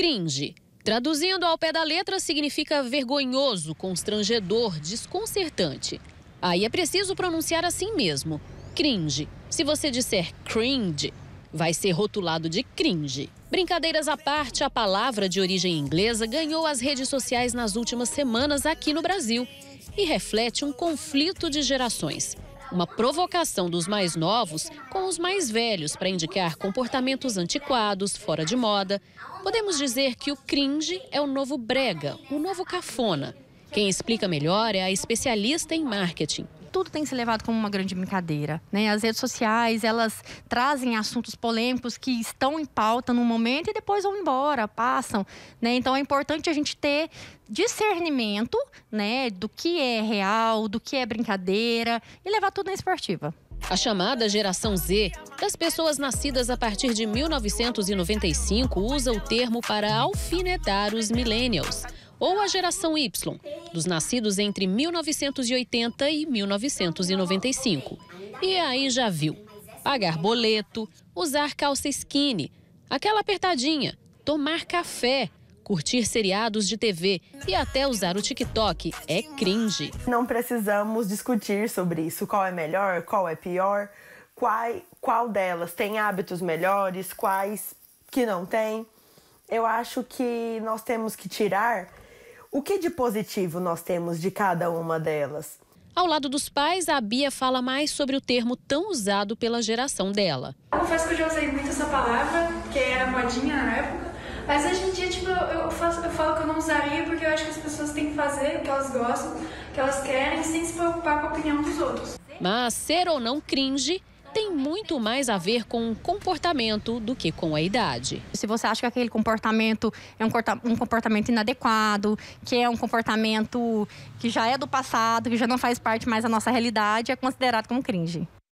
Cringe. Traduzindo ao pé da letra, significa vergonhoso, constrangedor, desconcertante. Aí é preciso pronunciar assim mesmo: cringe. Se você disser cringe, vai ser rotulado de cringe. Brincadeiras à parte, a palavra de origem inglesa ganhou as redes sociais nas últimas semanas aqui no Brasil e reflete um conflito de gerações uma provocação dos mais novos com os mais velhos para indicar comportamentos antiquados, fora de moda. Podemos dizer que o cringe é o novo brega, o novo cafona. Quem explica melhor é a especialista em marketing, tudo tem se levado como uma grande brincadeira. Né? As redes sociais, elas trazem assuntos polêmicos que estão em pauta no momento e depois vão embora, passam. Né? Então é importante a gente ter discernimento né, do que é real, do que é brincadeira e levar tudo na esportiva. A chamada geração Z, das pessoas nascidas a partir de 1995, usa o termo para alfinetar os millennials, ou a geração Y, dos nascidos entre 1980 e 1995. E aí já viu: pagar boleto, usar calça skinny, aquela apertadinha, tomar café, curtir seriados de TV e até usar o TikTok é cringe. Não precisamos discutir sobre isso, qual é melhor, qual é pior, qual, qual delas tem hábitos melhores, quais que não tem. Eu acho que nós temos que tirar o que de positivo nós temos de cada uma delas? Ao lado dos pais, a Bia fala mais sobre o termo tão usado pela geração dela. Eu confesso que eu já usei muito essa palavra, que era modinha na época, mas hoje em dia tipo, eu, faço, eu falo que eu não usaria porque eu acho que as pessoas têm que fazer o que elas gostam, o que elas querem, sem se preocupar com a opinião dos outros. Mas ser ou não cringe tem muito mais a ver com o comportamento do que com a idade. Se você acha que aquele comportamento é um comportamento inadequado, que é um comportamento que já é do passado, que já não faz parte mais da nossa realidade, é considerado como cringe.